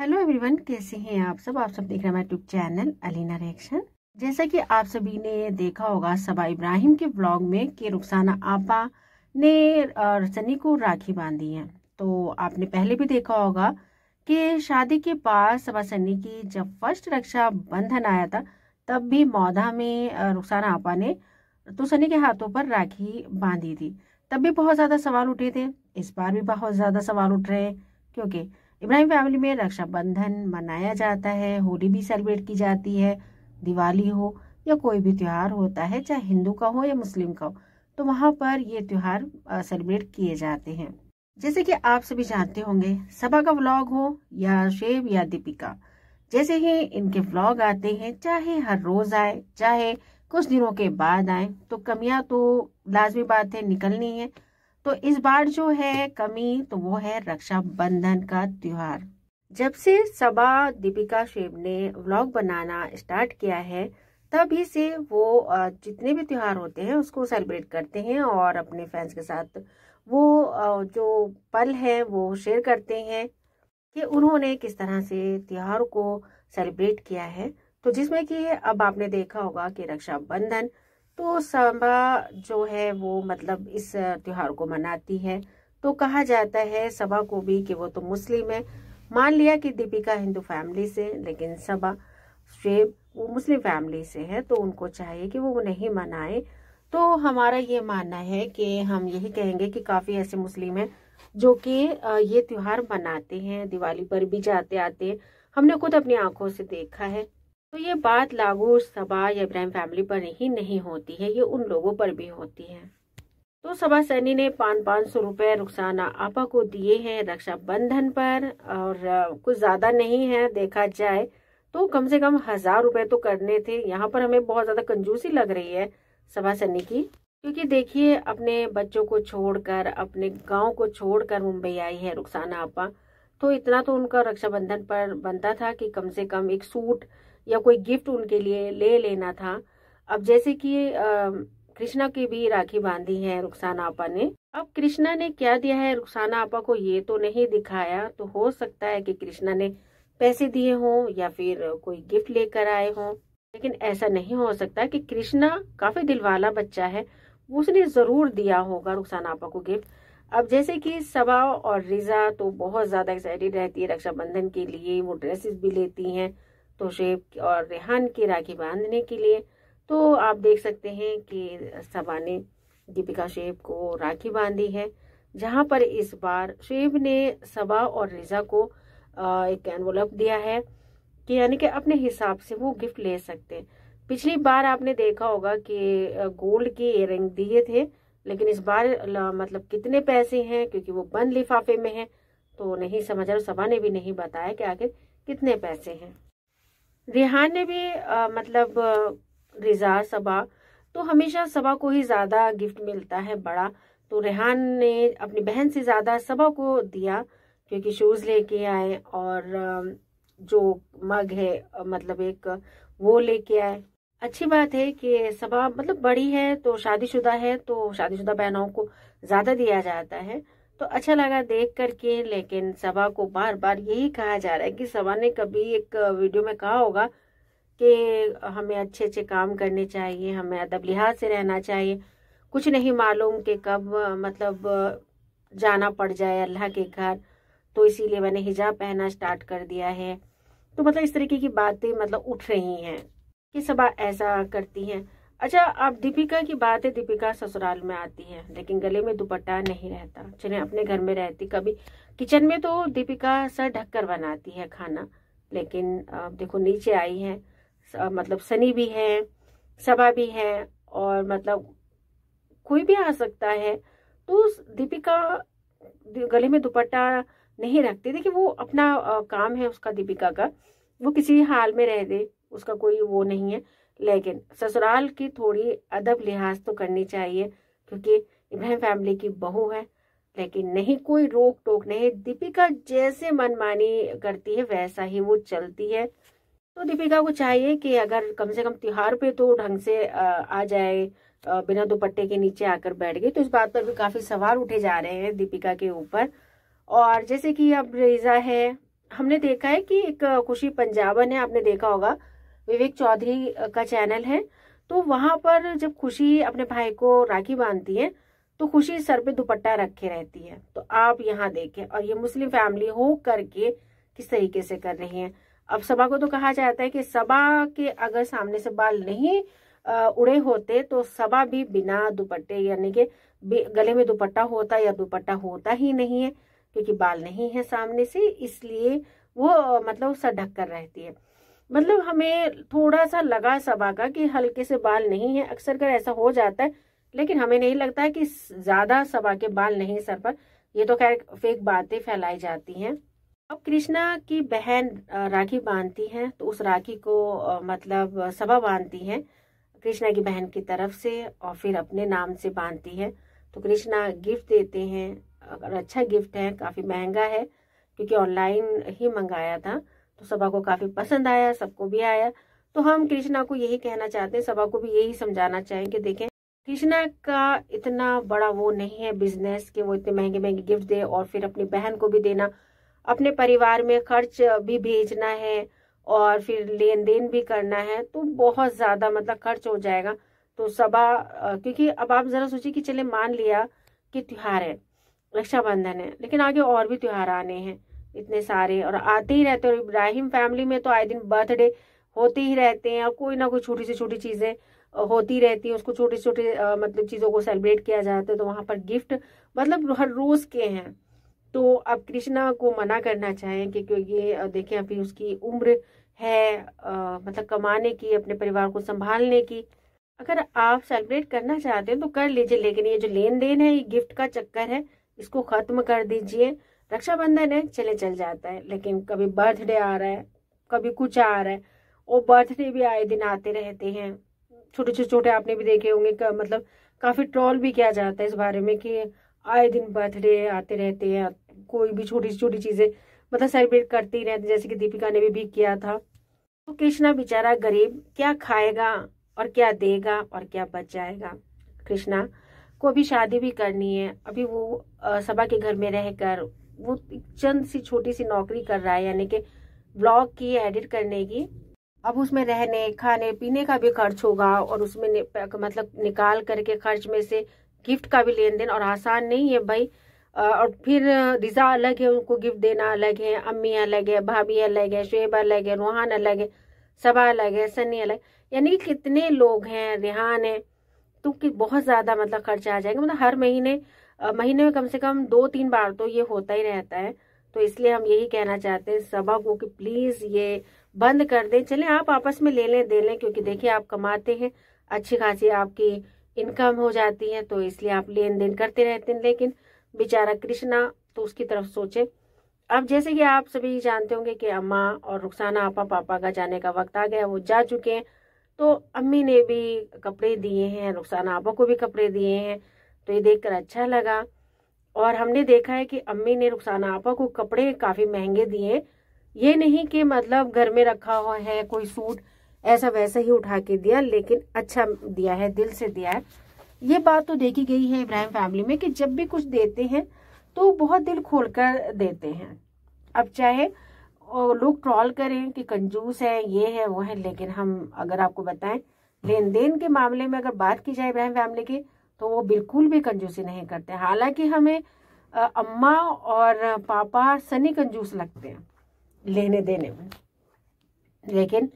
hello everyone कैसे हैं आप सब आप सब देख रहे हैं यूट्यूब चैनल अलीना रिएक्शन जैसा कि आप सभी ने देखा होगा सबा इब्राहिम के ब्लॉग में कि रुखसाना आपा ने सनी को राखी बांधी है तो आपने पहले भी देखा होगा कि शादी के बाद सबा सनी की जब फर्स्ट रक्षा बंधन आया था तब भी मौधा में रुखसाना आपा ने तो सनी के हाथों पर राखी बांधी थी तब भी बहुत ज़्यादा सवाल उठे थे इस बार भी बहुत ज़्यादा सवाल उठ रहे हैं क्योंकि इब्राहिम फैमिली में रक्षाबंधन मनाया जाता है होली भी सेलिब्रेट की जाती है दिवाली हो या कोई भी त्यौहार होता है चाहे हिंदू का हो या मुस्लिम का हो तो वहाँ पर ये त्यौहार सेलिब्रेट किए जाते हैं जैसे कि आप सभी जानते होंगे सभा का व्लॉग हो या शेव या दीपिका जैसे ही इनके व्लॉग आते हैं चाहे हर रोज आए चाहे कुछ दिनों के बाद आए तो कमियां तो लाजमी बात है निकलनी है तो इस बार जो है कमी तो वो है रक्षाबंधन का त्योहार जब से सबा दीपिका शेब ने व्लॉग बनाना स्टार्ट किया है तभी से वो जितने भी त्योहार होते हैं उसको सेलिब्रेट करते हैं और अपने फैंस के साथ वो जो पल है वो शेयर करते हैं कि उन्होंने किस तरह से त्योहारों को सेलिब्रेट किया है तो जिसमें कि अब आपने देखा होगा कि रक्षाबंधन तो सभा जो है वो मतलब इस त्यौहार को मनाती है तो कहा जाता है सभा को भी कि वो तो मुस्लिम है मान लिया कि दीपिका हिंदू फैमिली से लेकिन सभा शेब वो मुस्लिम फैमिली से है तो उनको चाहिए कि वो नहीं मनाए तो हमारा ये मानना है कि हम यही कहेंगे कि काफ़ी ऐसे मुस्लिम हैं जो कि ये त्यौहार मनाते हैं दिवाली पर भी जाते आते हमने खुद अपनी आंखों से देखा है तो ये बात लागू सभा सबा या इब्राहिम फैमिली पर ही नहीं होती है ये उन लोगों पर भी होती है तो सबा सैनी ने पाँच पाँच सौ रुपये रुखसाना आपा को दिए हैं रक्षाबंधन पर और कुछ ज़्यादा नहीं है देखा जाए तो कम से कम हज़ार रुपये तो करने थे यहाँ पर हमें बहुत ज़्यादा कंजूसी लग रही है सबा सैनी की क्योंकि देखिए अपने बच्चों को छोड़कर अपने गांव को छोड़कर मुंबई आई है रुखसाना आपा तो इतना तो उनका रक्षाबंधन पर बनता था कि कम से कम एक सूट या कोई गिफ्ट उनके लिए ले लेना था अब जैसे कि कृष्णा की भी राखी बांधी है रुखसाना आपा ने अब कृष्णा ने क्या दिया है रुखसाना आपा को ये तो नहीं दिखाया तो हो सकता है कि कृष्णा ने पैसे दिए हों या फिर कोई गिफ्ट लेकर आए हों लेकिन ऐसा नहीं हो सकता कि कृष्णा काफी दिलवाला बच्चा है उसने जरूर दिया होगा रुखसाना आपा को गिफ्ट अब जैसे कि सबा और रिजा तो बहुत ज्यादा एक्साइटेड रहती है रक्षाबंधन के लिए वो ड्रेसेस भी लेती हैं तोशेब और रेहान की राखी बांधने के लिए तो आप देख सकते हैं कि सबा ने दीपिका शेब को राखी बांधी है जहां पर इस बार शेब ने सबा और रिजा को एक एनवलप दिया है कि यानी कि अपने हिसाब से वो गिफ्ट ले सकते हैं पिछली बार आपने देखा होगा कि गोल्ड के इयर दिए थे लेकिन इस बार मतलब कितने पैसे हैं क्योंकि वो बंद लिफाफे में है तो नहीं समझ रहा सभा ने भी नहीं बताया कि आखिर कितने पैसे हैं रिहान ने भी आ, मतलब रिजा सबा तो हमेशा सबा को ही ज्यादा गिफ्ट मिलता है बड़ा तो रेहान ने अपनी बहन से ज्यादा सबा को दिया क्योंकि शूज लेके आए और जो मग है मतलब एक वो लेके आए अच्छी बात है कि सबा मतलब बड़ी है तो शादीशुदा है तो शादीशुदा बहनों को ज्यादा दिया जाता है तो अच्छा लगा देख करके लेकिन सभा को बार बार यही कहा जा रहा है कि सभा ने कभी एक वीडियो में कहा होगा कि हमें अच्छे अच्छे काम करने चाहिए हमें अदब लिहाज से रहना चाहिए कुछ नहीं मालूम कि कब मतलब जाना पड़ जाए अल्लाह के घर तो इसीलिए मैंने हिजाब पहना स्टार्ट कर दिया है तो मतलब इस तरीके की बातें मतलब उठ रही हैं कि सभा ऐसा करती हैं अच्छा अब दीपिका की बात है दीपिका ससुराल में आती है लेकिन गले में दुपट्टा नहीं रहता चले अपने घर में रहती कभी किचन में तो दीपिका सर ढककर बनाती है खाना लेकिन देखो नीचे आई है मतलब सनी भी है सभा भी है और मतलब कोई भी आ सकता है तो दीपिका गले में दुपट्टा नहीं रखती देखिए वो अपना काम है उसका दीपिका का वो किसी हाल में रह दे उसका कोई वो नहीं है लेकिन ससुराल की थोड़ी अदब लिहाज तो करनी चाहिए क्योंकि इब्राहिम फैमिली की बहू है लेकिन नहीं कोई रोक टोक नहीं दीपिका जैसे मनमानी करती है वैसा ही वो चलती है तो दीपिका को चाहिए कि अगर कम से कम त्योहार पे तो ढंग से आ जाए बिना दुपट्टे के नीचे आकर बैठ गई तो इस बात पर भी काफी सवाल उठे जा रहे हैं दीपिका के ऊपर और जैसे कि अब रेजा है हमने देखा है कि एक खुशी पंजाबन है आपने देखा होगा विवेक चौधरी का चैनल है तो वहां पर जब खुशी अपने भाई को राखी बांधती है तो खुशी सर पे दुपट्टा रखे रहती है तो आप यहाँ देखें और ये मुस्लिम फैमिली हो करके किस तरीके से कर रही है अब सभा को तो कहा जाता है कि सभा के अगर सामने से बाल नहीं उड़े होते तो सभा भी बिना दुपट्टे यानी कि गले में दुपट्टा होता या दुपट्टा होता ही नहीं है क्योंकि बाल नहीं है सामने से इसलिए वो मतलब सर ढक कर रहती है मतलब हमें थोड़ा सा लगा सभा का कि हल्के से बाल नहीं है अक्सर कर ऐसा हो जाता है लेकिन हमें नहीं लगता है कि ज्यादा सभा के बाल नहीं सर पर ये तो खैर फेक बातें फैलाई जाती हैं अब कृष्णा की बहन राखी बांधती है तो उस राखी को मतलब सभा बांधती है कृष्णा की बहन की तरफ से और फिर अपने नाम से बांधती है तो कृष्णा गिफ्ट देते हैं अगर अच्छा गिफ्ट है काफ़ी महंगा है क्योंकि ऑनलाइन ही मंगाया था तो सभा को काफी पसंद आया सबको भी आया तो हम कृष्णा को यही कहना चाहते हैं सभा को भी यही समझाना चाहेंगे कि देखें कृष्णा का इतना बड़ा वो नहीं है बिजनेस कि वो इतने महंगे महंगे गिफ्ट दे और फिर अपनी बहन को भी देना अपने परिवार में खर्च भी भेजना है और फिर लेन देन भी करना है तो बहुत ज्यादा मतलब खर्च हो जाएगा तो सभा क्योंकि अब आप जरा सोचिए कि चले मान लिया कि त्योहार है रक्षाबंधन है लेकिन आगे और भी त्योहार आने हैं इतने सारे और आते ही रहते हैं और इब्राहिम फैमिली में तो आए दिन बर्थडे होते ही रहते हैं और कोई ना कोई छोटी से छोटी चीज़ें होती रहती है उसको छोटे छोटे मतलब चीज़ों को सेलिब्रेट किया जाता है तो वहां पर गिफ्ट मतलब हर रोज़ के हैं तो अब कृष्णा को मना करना चाहें कि क्योंकि देखें अभी उसकी उम्र है आ, मतलब कमाने की अपने परिवार को संभालने की अगर आप सेलिब्रेट करना चाहते हैं तो कर लीजिए लेकिन ये जो लेन देन है ये गिफ्ट का चक्कर है इसको ख़त्म कर दीजिए रक्षाबंधन है चले चल जाता है लेकिन कभी बर्थडे आ रहा है कभी कुछ आ रहा है वो बर्थडे भी आए दिन आते रहते हैं छोटे छोटे छोटे आपने भी देखे होंगे का, मतलब काफी ट्रोल भी किया जाता है इस बारे में कि आए दिन बर्थडे आते रहते हैं कोई भी छोटी छोटी चीजें मतलब सेलिब्रेट करते ही रहते जैसे कि दीपिका ने भी, भी किया था तो कृष्णा बेचारा गरीब क्या खाएगा और क्या देगा और क्या बच जाएगा कृष्णा को अभी शादी भी करनी है अभी वो सभा के घर में रहकर वो चंद सी छोटी सी नौकरी कर रहा है यानी कि ब्लॉग की एडिट करने की अब उसमें रहने खाने पीने का भी खर्च होगा और उसमें मतलब निकाल करके खर्च में से गिफ्ट का भी लेन देन और आसान नहीं है भाई और फिर रिजा अलग है उनको गिफ्ट देना अलग है अम्मी अलग है भाभी अलग है शुएब अलग है रूहान अलग है सबा अलग है सनी अलग यानी कि कितने लोग हैं रिहान है तो कि बहुत ज़्यादा मतलब खर्चा आ जाएगा मतलब हर महीने महीने में कम से कम दो तीन बार तो ये होता ही रहता है तो इसलिए हम यही कहना चाहते हैं सभा को कि प्लीज ये बंद कर दें चले आप आपस में ले लें दे लें क्योंकि देखिए आप कमाते हैं अच्छी खासी आपकी इनकम हो जाती है तो इसलिए आप लेन देन करते रहते हैं लेकिन बेचारा कृष्णा तो उसकी तरफ सोचे अब जैसे कि आप सभी जानते होंगे कि अम्मा और रुखसाना आपा पापा का जाने का वक्त आ गया वो जा चुके हैं तो अम्मी ने भी कपड़े दिए हैं रुखसाना आपा को भी कपड़े दिए हैं तो ये देखकर अच्छा लगा और हमने देखा है कि अम्मी ने रुखसाना आपा को कपड़े काफ़ी महंगे दिए ये नहीं कि मतलब घर में रखा हुआ है कोई सूट ऐसा वैसा ही उठा के दिया लेकिन अच्छा दिया है दिल से दिया है ये बात तो देखी गई है इब्राहिम फैमिली में कि जब भी कुछ देते हैं तो बहुत दिल खोल कर देते हैं अब चाहे लोग ट्रॉल करें कि कंजूस है ये है वो है लेकिन हम अगर आपको बताएं लेन देन के मामले में अगर बात की जाए इब्राहिम फैमिली की तो वो बिल्कुल भी कंजूसी नहीं करते हालांकि हमें अम्मा और पापा सनी कंजूस लगते हैं लेने देने में लेकिन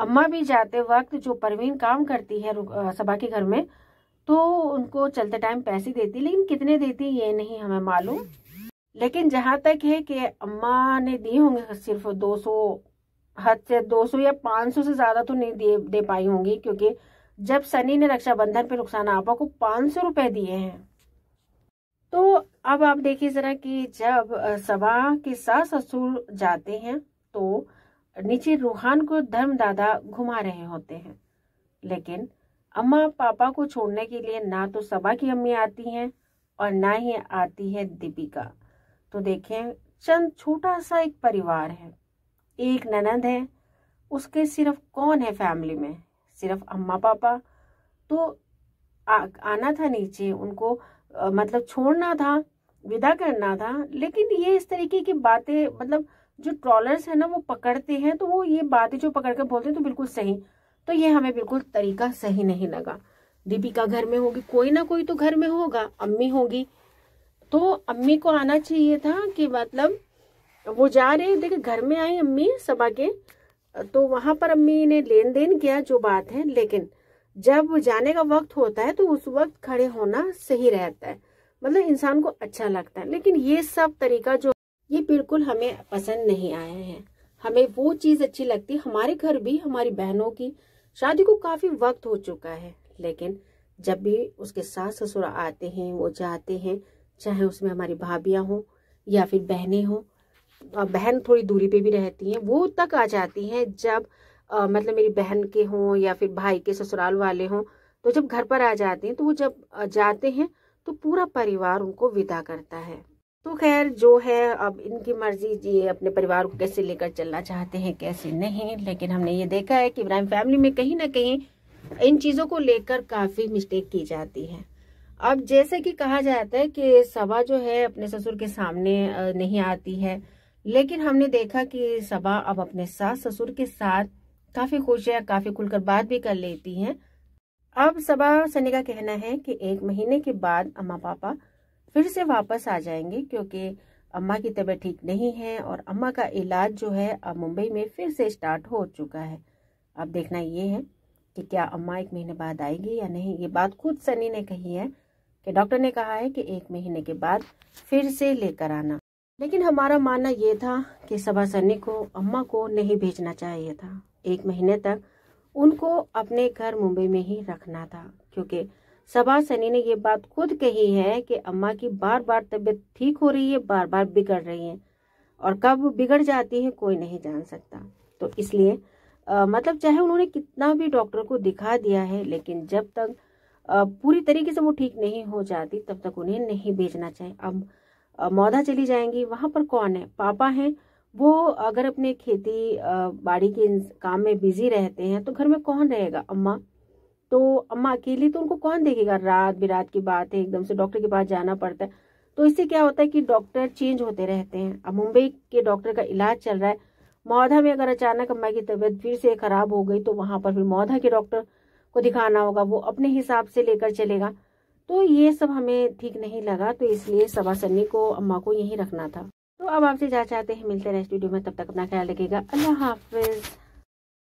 अम्मा भी जाते वक्त जो परवीन काम करती है सभा के घर में तो उनको चलते टाइम पैसे देती लेकिन कितने देती ये नहीं हमें मालूम लेकिन जहाँ तक है कि अम्मा ने दिए होंगे सिर्फ 200 हद से 200 या 500 से ज़्यादा तो नहीं दे दे पाई होंगी क्योंकि जब सनी ने रक्षाबंधन पे नुकसान आपा को पांच सौ रुपए दिए हैं तो अब आप देखिए जरा कि जब सभा के सास ससुर जाते हैं तो नीचे रूहान को धर्मदादा घुमा रहे होते हैं लेकिन अम्मा पापा को छोड़ने के लिए ना तो सभा की अम्मी आती हैं और ना ही आती है दीपिका तो देखें चंद छोटा सा एक परिवार है एक ननद है उसके सिर्फ कौन है फैमिली में सिर्फ अम्मा पापा तो आ, आना था नीचे उनको आ, मतलब छोड़ना था विदा करना था लेकिन ये इस तरीके की बातें मतलब जो ट्रॉलर्स है ना वो पकड़ते हैं तो वो ये बातें जो पकड़ कर बोलते हैं तो बिल्कुल सही तो ये हमें बिल्कुल तरीका सही नहीं लगा दीपिका घर में होगी कोई ना कोई तो घर में होगा अम्मी होगी तो अम्मी को आना चाहिए था कि मतलब वो जा रहे देखे घर में आई अम्मी सभा के तो वहां पर अम्मी ने लेन देन किया जो बात है लेकिन जब जाने का वक्त होता है तो उस वक्त खड़े होना सही रहता है मतलब इंसान को अच्छा लगता है लेकिन ये सब तरीका जो ये बिल्कुल हमें पसंद नहीं आया है हमें वो चीज अच्छी लगती है हमारे घर भी हमारी बहनों की शादी को काफी वक्त हो चुका है लेकिन जब भी उसके सास ससुर आते हैं वो जाते हैं चाहे उसमें हमारी भाभियां हों या फिर बहनें हों बहन थोड़ी दूरी पे भी रहती हैं वो तक आ जाती हैं जब आ, मतलब मेरी बहन के हों या फिर भाई के ससुराल वाले हों तो जब घर पर आ जाते हैं तो वो जब जाते हैं तो पूरा परिवार उनको विदा करता है तो खैर जो है अब इनकी मर्जी ये अपने परिवार को कैसे लेकर चलना चाहते हैं कैसे नहीं लेकिन हमने ये देखा है कि इब्राहिम फैमिली में कहीं ना कहीं इन चीज़ों को लेकर काफ़ी मिस्टेक की जाती है अब जैसे कि कहा जाता है कि सभा जो है अपने ससुर के सामने नहीं आती है लेकिन हमने देखा कि सबा अब अपने सास ससुर के साथ काफी खुश है काफी खुलकर बात भी कर लेती हैं अब सबा सनी का कहना है कि एक महीने के बाद अम्मा पापा फिर से वापस आ जाएंगे क्योंकि अम्मा की तबीयत ठीक नहीं है और अम्मा का इलाज जो है अब मुंबई में फिर से स्टार्ट हो चुका है अब देखना ये है कि क्या अम्मा एक महीने बाद आएगी या नहीं ये बात खुद सनी ने कही है कि डॉक्टर ने कहा है कि एक महीने के बाद फिर से लेकर आना लेकिन हमारा मानना यह था कि सभा सन्नी को अम्मा को नहीं भेजना चाहिए था एक महीने तक उनको अपने घर मुंबई में ही रखना था क्योंकि सबा सनी ने ये बात खुद कही है कि अम्मा की बार बार तबीयत ठीक हो रही है बार बार बिगड़ रही है और कब बिगड़ जाती है कोई नहीं जान सकता तो इसलिए मतलब चाहे उन्होंने कितना भी डॉक्टर को दिखा दिया है लेकिन जब तक आ, पूरी तरीके से वो ठीक नहीं हो जाती तब तक उन्हें नहीं भेजना चाहिए अब मौदा चली जाएंगी वहां पर कौन है पापा हैं वो अगर अपने खेती बाड़ी के काम में बिजी रहते हैं तो घर में कौन रहेगा अम्मा तो अम्मा अकेली तो उनको कौन देखेगा रात बिरात की बात है एकदम से डॉक्टर के पास जाना पड़ता है तो इससे क्या होता है कि डॉक्टर चेंज होते रहते हैं अब मुंबई के डॉक्टर का इलाज चल रहा है मौधा में अगर अचानक अम्मा की तबीयत फिर से खराब हो गई तो वहां पर फिर मौधा के डॉक्टर को दिखाना होगा वो अपने हिसाब से लेकर चलेगा तो ये सब हमें ठीक नहीं लगा तो इसलिए सवा सन्नी को अम्मा को यही रखना था तो अब आपसे जा चाहते हैं मिलते हैं नेक्स्ट वीडियो में तब तक अपना ख्याल रखेगा अल्लाह हाफिज़